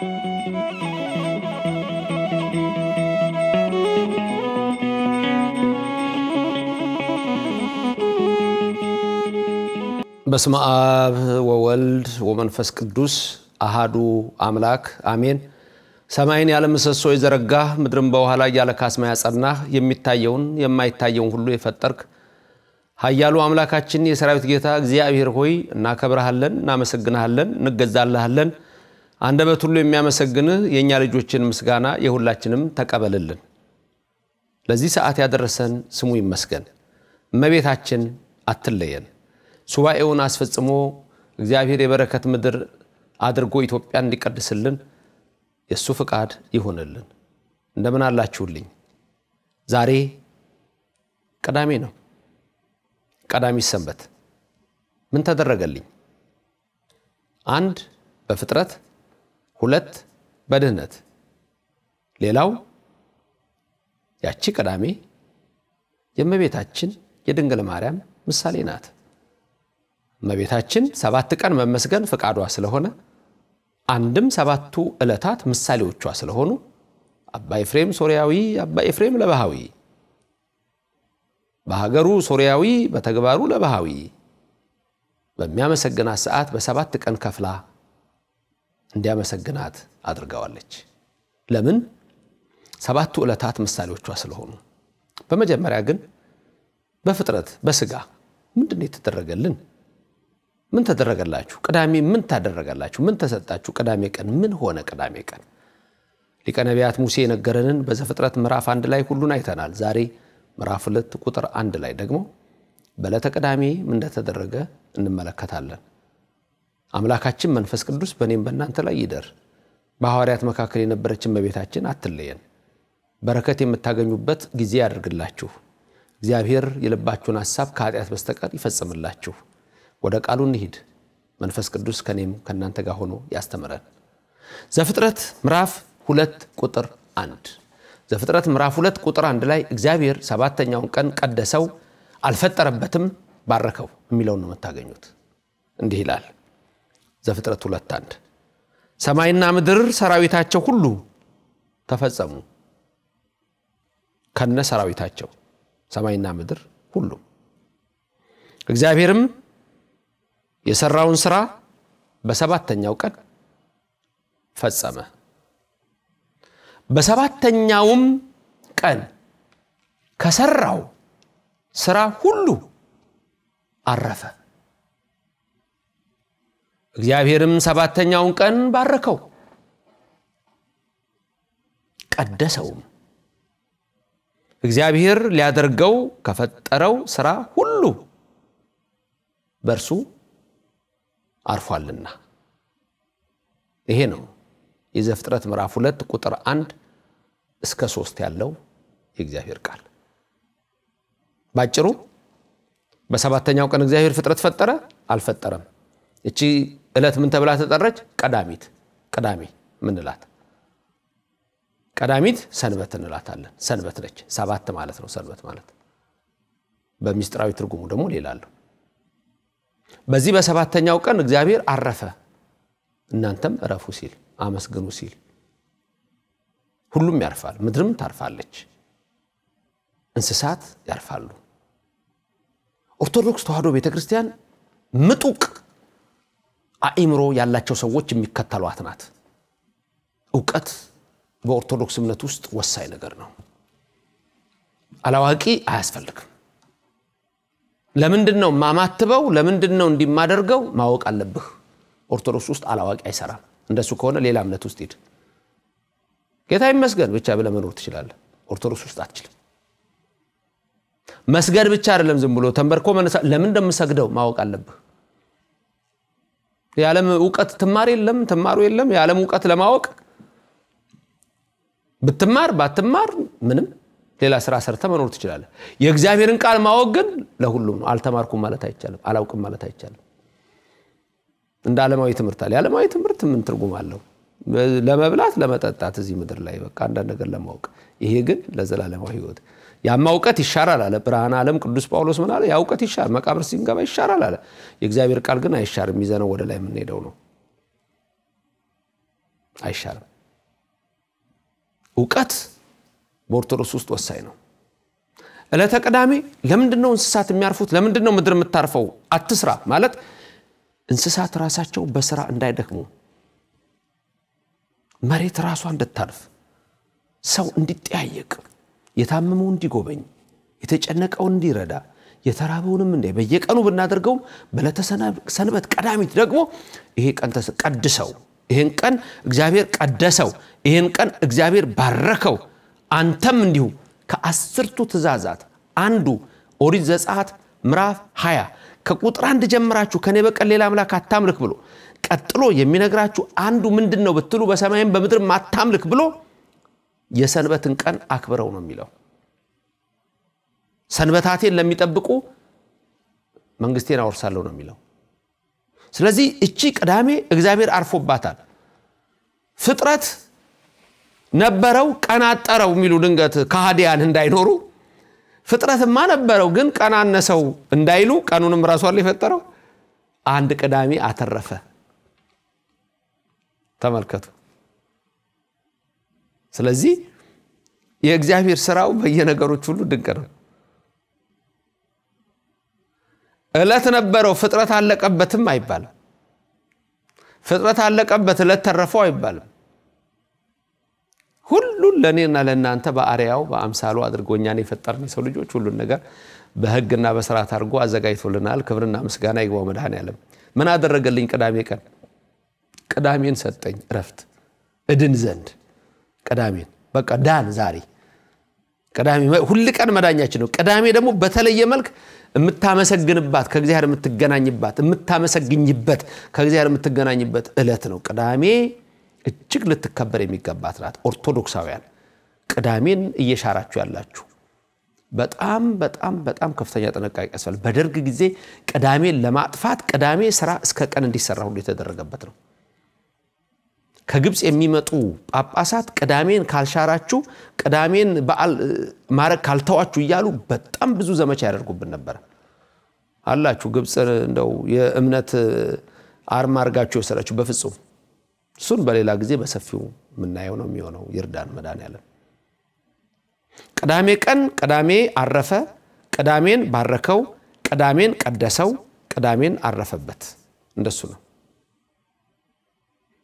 በስመ አብ ወወልድ ወመንፈስ ቅዱስ አሃዱ አምላክ አሜን። ሰማይን ያለ ምሰሶ የዘረጋህ ምድርን በውሃ ላይ ያለ ካስማ ያጸና የሚታየውን የማይታየውን ሁሉ የፈጠርክ ኃያሉ አምላካችን የሰራዊት ጌታ እግዚአብሔር ሆይ እናከብረሃለን፣ እናመሰግናሃለን፣ እንገዛልሃለን። አንደበት ሁሉ የሚያመሰግን የእኛ ልጆችን ምስጋና የሁላችንም ተቀበልልን። ለዚህ ሰዓት ያደረሰን ስሙ ይመስገን። እመቤታችን አትለየን። ሱባኤውን አስፈጽሞ እግዚአብሔር የበረከት ምድር አድርጎ ኢትዮጵያ እንዲቀድስልን የእሱ ፍቃድ ይሆንልን። እንደምን አላችሁልኝ? ዛሬ ቀዳሜ ነው። ቀዳሚ ሰንበት ምን ተደረገልኝ? አንድ በፍጥረት ሁለት በድህነት ሌላው ያቺ ቀዳሜ የእመቤታችን የድንግል ማርያም ምሳሌ ናት። እመቤታችን ሰባት ቀን መመስገን ፈቃዷ ስለሆነ አንድም ሰባቱ ዕለታት ምሳሌዎቿ ስለሆኑ አባ ኤፍሬም ሶርያዊ፣ አባ ኤፍሬም ለባሃዊ በሀገሩ ሶርያዊ በተግባሩ ለባሃዊ በሚያመሰግናት ሰዓት በሰባት ቀን ከፍላ እንዲያመሰግናት አድርገዋለች። ለምን? ሰባቱ ዕለታት ምሳሌዎቿ ስለሆኑ። በመጀመሪያ ግን በፍጥረት በስጋ ምንድን የተደረገልን? ምን ተደረገላችሁ? ቅዳሜ ምን ታደረገላችሁ? ምን ተሰጣችሁ? ቅዳሜ ቀን ምን ሆነ? ቅዳሜ ቀን ሊቀ ነቢያት ሙሴ የነገረንን በዘፍጥረት ምዕራፍ አንድ ላይ ሁሉን አይተናል። ዛሬ ምዕራፍ ሁለት ቁጥር አንድ ላይ ደግሞ በዕለተ ቅዳሜ ምን እንደተደረገ እንመለከታለን። አምላካችን መንፈስ ቅዱስ በእኔም በእናንተ ላይ ይደር። በሐዋርያት መካከል የነበረችን በቤታችን አትለየን። በረከት የምታገኙበት ጊዜ ያደርግላችሁ። እግዚአብሔር የልባችሁን ሐሳብ ከኃጢአት በስተቀር ይፈጽምላችሁ። ወደ ቃሉ እንሂድ። መንፈስ ቅዱስ ከእኔም ከእናንተ ጋር ሆኖ ያስተምረን። ዘፍጥረት ምዕራፍ ሁለት ቁጥር አንድ ዘፍጥረት ምዕራፍ ሁለት ቁጥር አንድ ላይ እግዚአብሔር ሰባተኛውን ቀን ቀደሰው፣ አልፈጠረበትም፣ ባረከው የሚለውን ነው የምታገኙት። እንዲህ ይላል ዘፍጥረት ሁለት አንድ ሰማይና ምድር ሰራዊታቸው ሁሉ ተፈጸሙ ከነ ሰራዊታቸው ሰማይና ምድር ሁሉ እግዚአብሔርም የሰራውን ስራ በሰባተኛው ቀን ፈጸመ በሰባተኛውም ቀን ከሰራው ስራ ሁሉ አረፈ እግዚአብሔርም ሰባተኛውን ቀን ባረከው ቀደሰውም። እግዚአብሔር ሊያደርገው ከፈጠረው ስራ ሁሉ በእርሱ አርፏልና። ይሄ ነው የዘፍጥረት ምዕራፍ ሁለት ቁጥር አንድ እስከ ሶስት ያለው የእግዚአብሔር ቃል። ባጭሩ በሰባተኛው ቀን እግዚአብሔር ፍጥረት ፈጠረ? አልፈጠረም። እቺ እለት ምን ተብላ ተጠራች? ቀዳሚት ቅዳሜ ምንላት ቀዳሚት ሰንበት እንላታለን። ሰንበት ነች፣ ሰባት ማለት ነው። ሰንበት ማለት በሚስጥራዊ ትርጉሙ ደግሞ ሌላ አለው። በዚህ በሰባተኛው ቀን እግዚአብሔር አረፈ፣ እናንተም እረፉ ሲል አመስግኑ ሲል ሁሉም ያርፋል፣ ምድርም ታርፋለች፣ እንስሳት ያርፋሉ። ኦርቶዶክስ ተዋሕዶ ቤተክርስቲያን ምጡቅ አእምሮ ያላቸው ሰዎች የሚከተሏት ናት። እውቀት በኦርቶዶክስ እምነት ውስጥ ወሳኝ ነገር ነው። አላዋቂ አያስፈልግም። ለምንድን ነው ማማትበው? ለምንድን ነው እንዲማደርገው? ማወቅ አለብህ። ኦርቶዶክስ ውስጥ አላዋቂ አይሰራም። እንደሱ ከሆነ ሌላ እምነት ውስጥ ሂድ። ጌታ ይመስገን ብቻ ብለህ መኖር ትችላለህ። ኦርቶዶክስ ውስጥ አትችልም። መስገድ ብቻ አይደለም፣ ዝም ብሎ ተንበርኮ መነሳ። ለምን እንደምሰግደው ማወቅ አለብህ። የዓለም እውቀት ትማር የለም ትማሩ የለም የዓለም እውቀት ለማወቅ ብትማር ባትማር ምንም ሌላ ስራ ሰርተ መኖር ትችላለ የእግዚአብሔርን ቃል ማወቅ ግን ለሁሉም ነው። አልተማርኩም ማለት አይቻልም። አላውቅም ማለት አይቻልም። እንደ ዓለማዊ ትምህርት አለ። የዓለማዊ ትምህርት ምን ትርጉም አለው? ለመብላት፣ ለመጠጣት እዚህ ምድር ላይ በቃ አንዳንድ ነገር ለማወቅ። ይሄ ግን ለዘላለማዊ ህይወት ያማ እውቀት ይሻራል አለ። ብርሃን ዓለም ቅዱስ ጳውሎስ ምን አለ? ያ እውቀት መቃብር ሲንገባ ይሻራል አለ። የእግዚአብሔር ቃል ግን አይሻርም። ይዘነው ወደ ላይ የምንሄደው ነው። አይሻርም። እውቀት በኦርቶዶክስ ውስጥ ወሳኝ ነው። ዕለተ ቅዳሜ ለምንድን እንስሳት የሚያርፉት? ለምንድነው ምድር የምታርፈው? አትስራ ማለት እንስሳት ራሳቸው በስራ እንዳይደክሙ፣ መሬት ራሷ እንድታርፍ፣ ሰው እንዲጠያየቅ የታመመው እንዲጎበኝ፣ የተጨነቀው እንዲረዳ፣ የተራበውንም እንደ በየቀኑ ብናደርገውም በዕለተ ሰንበት ቀዳሚት ደግሞ ይሄ ቀን ቀድሰው ይህን ቀን እግዚአብሔር ቀደሰው፣ ይህን ቀን እግዚአብሔር ባረከው። አንተም እንዲሁ ከአስርቱ ትእዛዛት አንዱ ኦሪት ዘጸአት ምዕራፍ 20 ከቁጥር አንድ ጀምራችሁ ከኔ በቀር ሌላ አምላክ አታምልክ ብሎ ቀጥሎ የሚነግራችሁ አንዱ ምንድን ነው ብትሉ በሰማይም በምድርም አታምልክ ብሎ የሰንበትን ቀን አክብረው ነው የሚለው። ሰንበታቴን ለሚጠብቁ መንግስቴን አወርሳለሁ ነው የሚለው። ስለዚህ እቺ ቅዳሜ እግዚአብሔር አርፎባታል። ፍጥረት ነበረው ቀናጠረው የሚሉ ድንገት ከሃዲያን እንዳይኖሩ ፍጥረትማ ነበረው ግን ቀናነሰው እንዳይሉ ቀኑንም ራሷን የፈጠረው አንድ ቅዳሜ አተረፈ። ተመልከቱ። ስለዚህ የእግዚአብሔር ስራው በየነገሮች ሁሉ ድንቅ ነው። እለት ነበረው ፍጥረት አለቀበትም አይባልም። ፍጥረት አለቀበት እለት ተረፈው አይባልም። ሁሉን ለእኔና ለእናንተ በአርያው በአምሳሉ አድርጎ እኛን የፈጠርን የሰው ልጆች ሁሉን ነገር በህግና በስርዓት አድርጎ አዘጋጅቶልናል። ክብርና ምስጋና ይግባው ያለም ምን አደረገልኝ? ቅዳሜ ቀን ቅዳሜን ሰጠኝ እረፍት እድን ዘንድ ቅዳሜን በቃ ዳን። ዛሬ ቅዳሜ ሁል ቀን መዳኛችን ነው። ቅዳሜ ደግሞ በተለየ መልክ የምታመሰግንባት ከእግዚአብሔር የምትገናኝባት የምታመሰግኝበት ከእግዚአብሔር የምትገናኝበት እለት ነው። ቅዳሜ እጅግ ልትከበር የሚገባት ናት። ኦርቶዶክሳውያን ቅዳሜን እየሻራችሁ ያላችሁ በጣም በጣም በጣም ከፍተኛ ጥንቃቄ ያስፈል በደርግ ጊዜ ቅዳሜን ለማጥፋት ቅዳሜ ስራ እስከ ቀን እንዲሰራ ሁሉ የተደረገበት ነው። ከግብፅ የሚመጡ ጳጳሳት ቅዳሜን ካልሻራችሁ ቅዳሜን በዓል ማድረግ ካልተዋችሁ እያሉ በጣም ብዙ ዘመቻ ያደርጉብን ነበረ። አላችሁ ግብፅ እንደው የእምነት አርማ አድርጋችሁ የወሰዳችሁ በፍጹም እሱን በሌላ ጊዜ በሰፊው የምናየው ነው የሚሆነው። ይርዳን ያለን ቅዳሜ ቀን ቅዳሜ አረፈ። ቅዳሜን ባረከው፣ ቅዳሜን ቀደሰው፣ ቅዳሜን አረፈበት። እንደሱ ነው።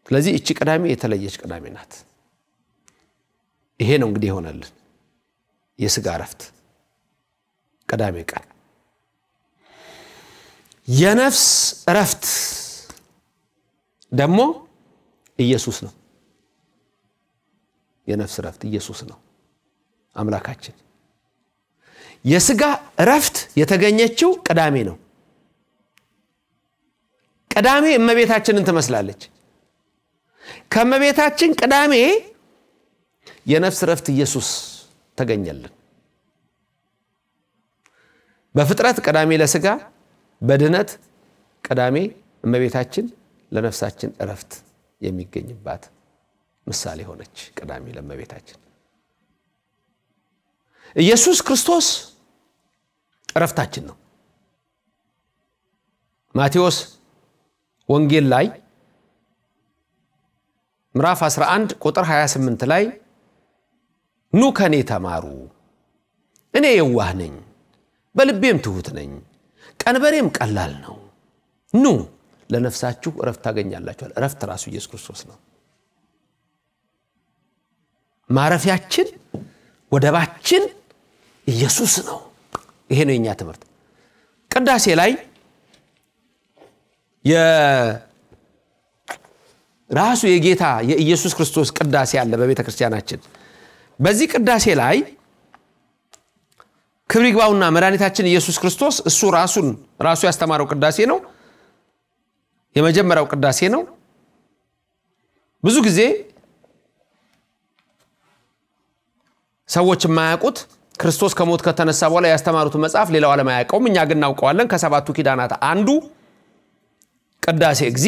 ስለዚህ እቺ ቅዳሜ የተለየች ቅዳሜ ናት። ይሄ ነው እንግዲህ የሆነልን የስጋ እረፍት ቅዳሜ ቀን። የነፍስ እረፍት ደግሞ ኢየሱስ ነው። የነፍስ እረፍት ኢየሱስ ነው አምላካችን። የስጋ እረፍት የተገኘችው ቅዳሜ ነው። ቅዳሜ እመቤታችንን ትመስላለች። ከመቤታችን ቅዳሜ የነፍስ ረፍት ኢየሱስ ተገኘልን። በፍጥረት ቅዳሜ ለስጋ በድህነት ቅዳሜ እመቤታችን ለነፍሳችን እረፍት የሚገኝባት ምሳሌ ሆነች። ቅዳሜ ለእመቤታችን ኢየሱስ ክርስቶስ እረፍታችን ነው። ማቴዎስ ወንጌል ላይ ምዕራፍ 11 ቁጥር 28 ላይ ኑ ከኔ ተማሩ እኔ የዋህ ነኝ በልቤም ትሁት ነኝ ቀንበሬም ቀላል ነው ኑ ለነፍሳችሁ እረፍት ታገኛላችኋል እረፍት ራሱ ኢየሱስ ክርስቶስ ነው ማረፊያችን ወደባችን ኢየሱስ ነው ይሄ ነው የኛ ትምህርት ቅዳሴ ላይ ራሱ የጌታ የኢየሱስ ክርስቶስ ቅዳሴ አለ በቤተ ክርስቲያናችን በዚህ ቅዳሴ ላይ ክብር ይግባውና መድኃኒታችን ኢየሱስ ክርስቶስ እሱ ራሱን ራሱ ያስተማረው ቅዳሴ ነው የመጀመሪያው ቅዳሴ ነው ብዙ ጊዜ ሰዎች የማያውቁት ክርስቶስ ከሞት ከተነሳ በኋላ ያስተማሩት መጽሐፍ ሌላው ዓለም አያውቀውም እኛ ግን እናውቀዋለን ከሰባቱ ኪዳናት አንዱ ቅዳሴ እግዚ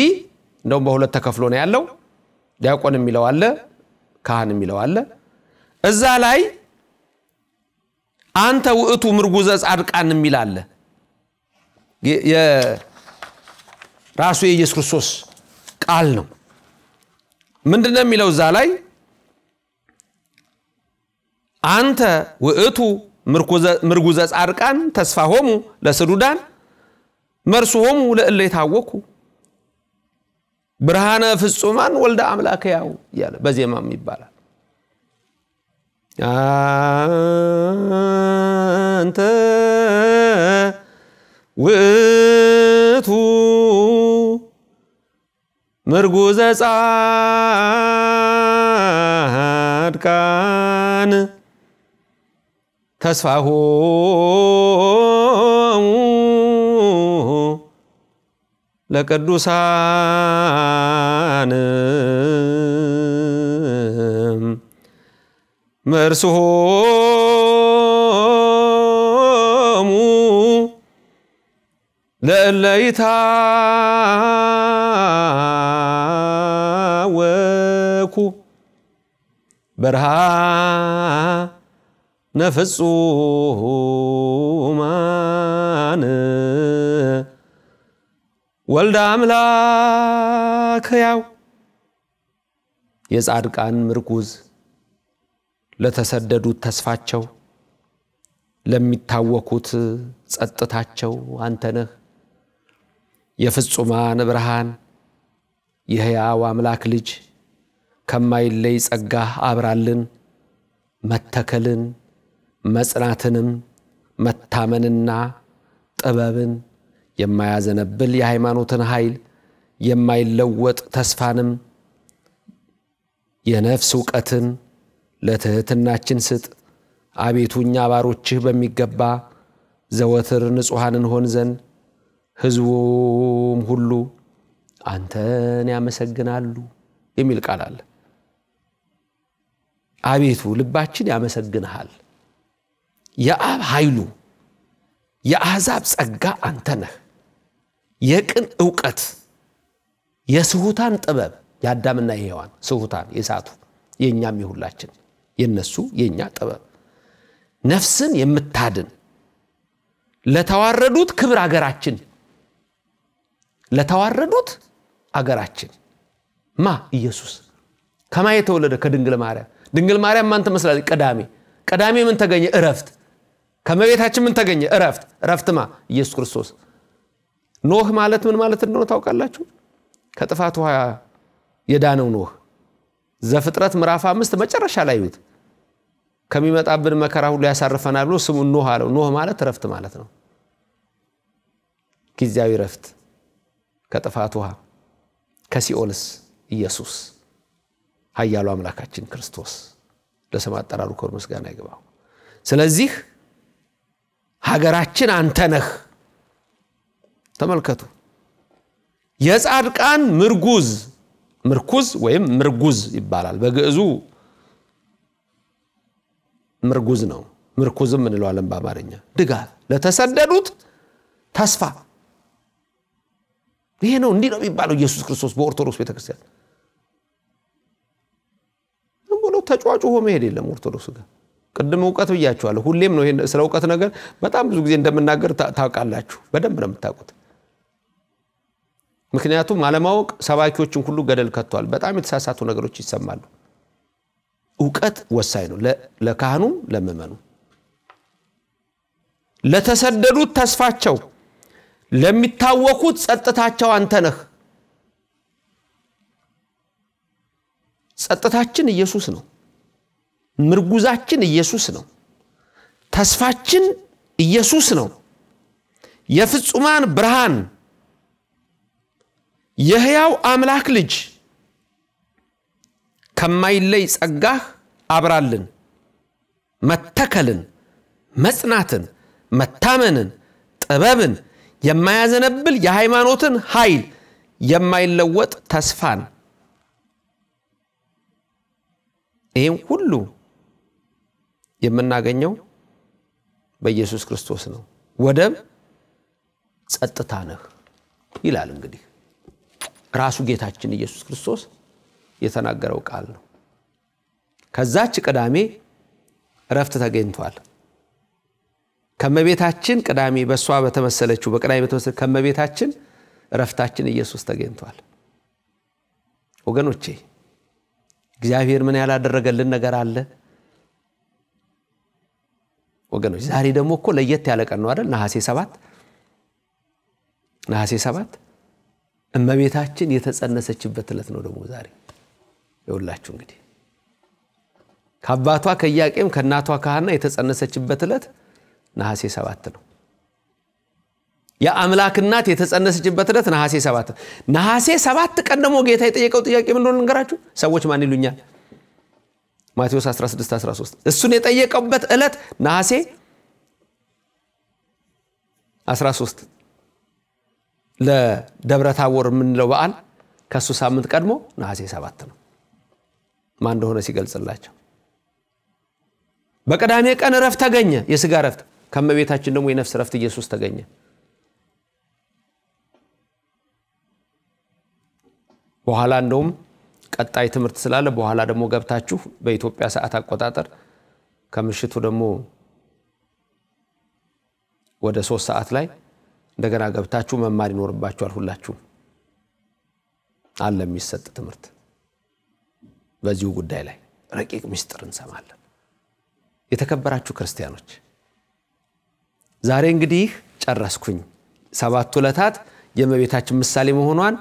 እንደውም በሁለት ተከፍሎ ነው ያለው። ዲያቆን የሚለው አለ፣ ካህን የሚለው አለ። እዛ ላይ አንተ ውእቱ ምርጉዘ ጻድቃን የሚል አለ። ራሱ የኢየሱስ ክርስቶስ ቃል ነው። ምንድን ነው የሚለው እዛ ላይ አንተ ውእቱ ምርጉዘ ጻድቃን ተስፋ ሆሙ ለስዱዳን መርሱ ሆሙ ለእለ የታወኩ ብርሃነ ፍጹማን ወልደ አምላክ ያው እያለ በዜማም ይባላል። አንተ ውእቱ ምርጉዘ ጻድቃን ተስፋሁ ለቅዱሳንም መርስሆሙ ለእለይታወኩ በርሃነ ፍጹማን ወልደ አምላክ ሕያው የጻድቃን ምርኩዝ ለተሰደዱት ተስፋቸው ለሚታወኩት ጸጥታቸው አንተ ነህ የፍጹማን ብርሃን የሕያው አምላክ ልጅ ከማይለይ ጸጋህ አብራልን መተከልን መጽናትንም መታመንና ጥበብን የማያዘነብል የሃይማኖትን ኃይል የማይለወጥ ተስፋንም የነፍስ እውቀትን ለትሕትናችን ስጥ። አቤቱ እኛ ባሮችህ በሚገባ ዘወትር ንጹሐን እንሆን ዘንድ ሕዝቡም ሁሉ አንተን ያመሰግናሉ የሚል ቃል አለ። አቤቱ ልባችን ያመሰግንሃል። የአብ ኃይሉ የአሕዛብ ጸጋ አንተ ነህ። የቅን እውቀት የስሁታን ጥበብ የአዳምና የሔዋን ስሁታን የሳቱ የእኛም የሚሁላችን የነሱ የእኛ ጥበብ ነፍስን የምታድን ለተዋረዱት ክብር አገራችን ለተዋረዱት አገራችን ማ ኢየሱስ ከማ የተወለደ ከድንግል ማርያም ድንግል ማርያም ማን ትመስላለች ቀዳሜ ቀዳሜ ምን ተገኘ እረፍት ከመቤታችን ምን ተገኘ እረፍት እረፍትማ ኢየሱስ ክርስቶስ ኖህ ማለት ምን ማለት እንደሆነ ታውቃላችሁ? ከጥፋት ውሃ የዳነው ኖህ ዘፍጥረት ምዕራፍ አምስት መጨረሻ ላይ ዩት ከሚመጣብን መከራ ሁሉ ያሳርፈናል ብሎ ስሙን ኖህ አለው። ኖህ ማለት እረፍት ማለት ነው። ጊዜያዊ እረፍት ከጥፋት ውሃ ከሲኦልስ ኢየሱስ ኃያሉ አምላካችን ክርስቶስ ለስም አጠራሩ ክብር ምስጋና ይግባው። ስለዚህ ሀገራችን አንተ ነህ። ተመልከቱ። የጻድቃን ምርጉዝ ምርኩዝ ወይም ምርጉዝ ይባላል። በግዕዙ ምርጉዝ ነው። ምርኩዝም እንለዋለን በአማርኛ። ድጋፍ ለተሰደዱት ተስፋ። ይሄ ነው እንዲህ ነው የሚባለው ኢየሱስ ክርስቶስ በኦርቶዶክስ ቤተክርስቲያን። ዝም ብሎ መሄድ የለም ኦርቶዶክስ ጋር። ቅድም እውቀት ብያቸዋለሁ ሁሌም ነው ስለ እውቀት ነገር በጣም ብዙ ጊዜ እንደምናገር ታውቃላችሁ። በደንብ ነው የምታውቁት። ምክንያቱም አለማወቅ ሰባኪዎችን ሁሉ ገደል ከቷል። በጣም የተሳሳቱ ነገሮች ይሰማሉ። እውቀት ወሳኝ ነው፣ ለካህኑም ለምእመኑ። ለተሰደዱት ተስፋቸው፣ ለሚታወኩት ጸጥታቸው አንተ ነህ። ጸጥታችን ኢየሱስ ነው። ምርጉዛችን ኢየሱስ ነው። ተስፋችን ኢየሱስ ነው። የፍጹማን ብርሃን የሕያው አምላክ ልጅ ከማይለይ ጸጋህ አብራልን፣ መተከልን፣ መጽናትን፣ መታመንን፣ ጥበብን፣ የማያዘነብል የሃይማኖትን ኃይል፣ የማይለወጥ ተስፋን ይህም ሁሉ የምናገኘው በኢየሱስ ክርስቶስ ነው። ወደብ ጸጥታ ነህ ይላል እንግዲህ ራሱ ጌታችን ኢየሱስ ክርስቶስ የተናገረው ቃል ነው። ከዛች ቅዳሜ እረፍት ተገኝቷል። ከመቤታችን ቅዳሜ በእሷ በተመሰለችው በቅዳሜ በተመሰለ ከመቤታችን እረፍታችን ኢየሱስ ተገኝቷል። ወገኖቼ እግዚአብሔር ምን ያላደረገልን ነገር አለ? ወገኖች ዛሬ ደግሞ እኮ ለየት ያለቀን ነው አይደል? ነሐሴ ሰባት ነሐሴ ሰባት እመቤታችን የተጸነሰችበት ዕለት ነው ደግሞ ዛሬ ይውላችሁ እንግዲህ ከአባቷ ከያቄም ከእናቷ ካህና የተጸነሰችበት ዕለት ነሐሴ ሰባት ነው። የአምላክ እናት የተጸነሰችበት ዕለት ነሐሴ ሰባት ነው። ነሐሴ ሰባት ቀን ደግሞ ጌታ የጠየቀው ጥያቄ ምን ንገራችሁ ሰዎች ማን ይሉኛል? ማቴዎስ 16 13 እሱን የጠየቀበት ዕለት ነሐሴ 13 ለደብረ ታቦር የምንለው በዓል ከእሱ ሳምንት ቀድሞ ነሐሴ ሰባት ነው። ማን እንደሆነ ሲገልጽላቸው በቅዳሜ ቀን እረፍት ተገኘ፣ የስጋ እረፍት ከመቤታችን ደግሞ የነፍስ እረፍት ኢየሱስ ተገኘ። በኋላ እንደውም ቀጣይ ትምህርት ስላለ በኋላ ደግሞ ገብታችሁ በኢትዮጵያ ሰዓት አቆጣጠር ከምሽቱ ደግሞ ወደ ሶስት ሰዓት ላይ እንደገና ገብታችሁ መማር ይኖርባችኋል። ሁላችሁም አለ የሚሰጥ ትምህርት በዚሁ ጉዳይ ላይ ረቂቅ ምስጢር እንሰማለን። የተከበራችሁ ክርስቲያኖች ዛሬ እንግዲህ ጨረስኩኝ። ሰባቱ ዕለታት የእመቤታችን ምሳሌ መሆኗን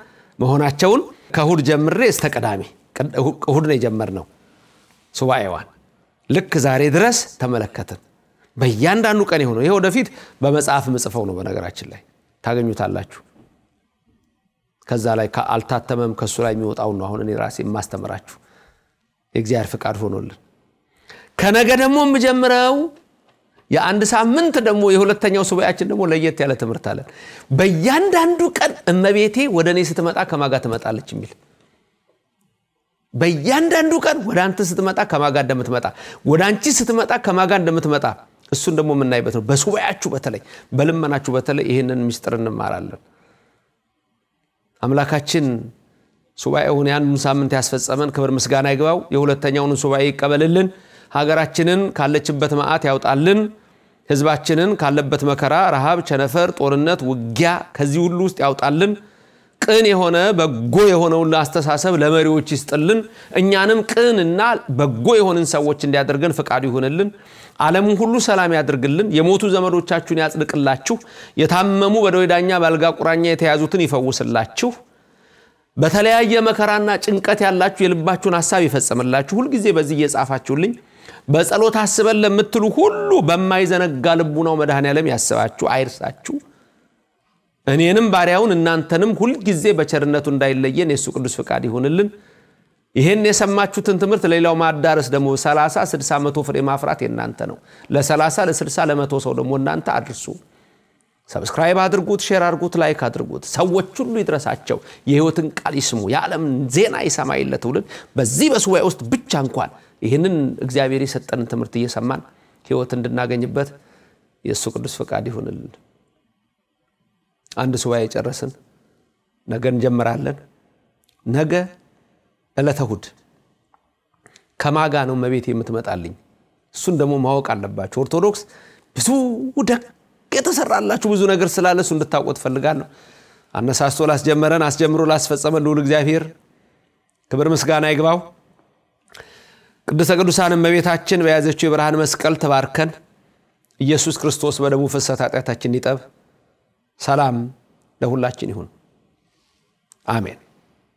መሆናቸውን ከእሁድ ጀምሬ እስተ ቅዳሜ እሁድ ነው የጀመርነው ሱባኤዋን ልክ ዛሬ ድረስ ተመለከትን። በእያንዳንዱ ቀን የሆነው ይሄ ወደፊት በመጽሐፍ ምጽፈው ነው በነገራችን ላይ ታገኙታላችሁ ከዛ ላይ አልታተመም ከእሱ ላይ የሚወጣው ነው አሁን እኔ ራሴ የማስተምራችሁ የእግዚአብሔር ፍቃድ ሆኖልን ከነገ ደግሞ የምጀምረው የአንድ ሳምንት ደግሞ የሁለተኛው ሱባያችን ደግሞ ለየት ያለ ትምህርት አለን በእያንዳንዱ ቀን እመቤቴ ወደ እኔ ስትመጣ ከማጋ ትመጣለች የሚል በእያንዳንዱ ቀን ወደ አንተ ስትመጣ ከማጋ እንደምትመጣ ወደ አንቺ ስትመጣ ከማጋ እንደምትመጣ እሱን ደግሞ የምናይበት ነው። በሱባያችሁ በተለይ በልመናችሁ በተለይ ይህንን ሚስጥር እንማራለን። አምላካችን ሱባኤውን ያን ሳምንት ያስፈጸመን ክብር ምስጋና ይግባው። የሁለተኛውን ሱባኤ ይቀበልልን። ሀገራችንን ካለችበት መዓት ያውጣልን። ህዝባችንን ካለበት መከራ፣ ረሃብ፣ ቸነፈር፣ ጦርነት፣ ውጊያ ከዚህ ሁሉ ውስጥ ያውጣልን። ቅን የሆነ በጎ የሆነውን አስተሳሰብ ለመሪዎች ይስጥልን። እኛንም ቅንና በጎ የሆንን ሰዎች እንዲያደርገን ፈቃዱ ይሁንልን። ዓለሙን ሁሉ ሰላም ያድርግልን፣ የሞቱ ዘመዶቻችሁን ያጽድቅላችሁ፣ የታመሙ በደዌ ዳኛ በአልጋ ቁራኛ የተያዙትን ይፈውስላችሁ፣ በተለያየ መከራና ጭንቀት ያላችሁ የልባችሁን ሀሳብ ይፈጽምላችሁ። ሁልጊዜ በዚህ እየጻፋችሁልኝ በጸሎት አስበን ለምትሉ ሁሉ በማይዘነጋ ልቡናው መድኃኔዓለም ያስባችሁ አይርሳችሁ። እኔንም ባሪያውን እናንተንም ሁልጊዜ በቸርነቱ እንዳይለየን የእሱ ቅዱስ ፈቃድ ይሁንልን። ይህን የሰማችሁትን ትምህርት ለሌላው ማዳረስ ደግሞ 30 60 መቶ ፍሬ ማፍራት የእናንተ ነው። ለ30 ለ60 ለመቶ ሰው ደግሞ እናንተ አድርሱ። ሰብስክራይብ አድርጉት፣ ሼር አድርጉት፣ ላይክ አድርጉት። ሰዎች ሁሉ ይድረሳቸው፣ የህይወትን ቃል ይስሙ፣ የዓለም ዜና ይሰማ የለ ትውልድ በዚህ በሱባኤ ውስጥ ብቻ እንኳን ይህንን እግዚአብሔር የሰጠንን ትምህርት እየሰማን ህይወት እንድናገኝበት የእሱ ቅዱስ ፈቃድ ይሁንልን። አንድ ሱባኤ የጨረስን ነገ እንጀምራለን። ነገ ዕለተ እሑድ ከማጋ ነው መቤት የምትመጣልኝ? እሱን ደግሞ ማወቅ አለባቸው። ኦርቶዶክስ ብዙ ደግ የተሰራላችሁ ብዙ ነገር ስላለ እሱ እንድታውቁ ትፈልጋለሁ። አነሳስቶ ላስጀመረን አስጀምሮ ላስፈጸመን ልዑል እግዚአብሔር ክብር ምስጋና ይግባው። ቅድስተ ቅዱሳን እመቤታችን በያዘችው የብርሃን መስቀል ተባርከን ኢየሱስ ክርስቶስ በደሙ ፍሰት ኃጢአታችን ይጠብ። ሰላም ለሁላችን ይሁን። አሜን።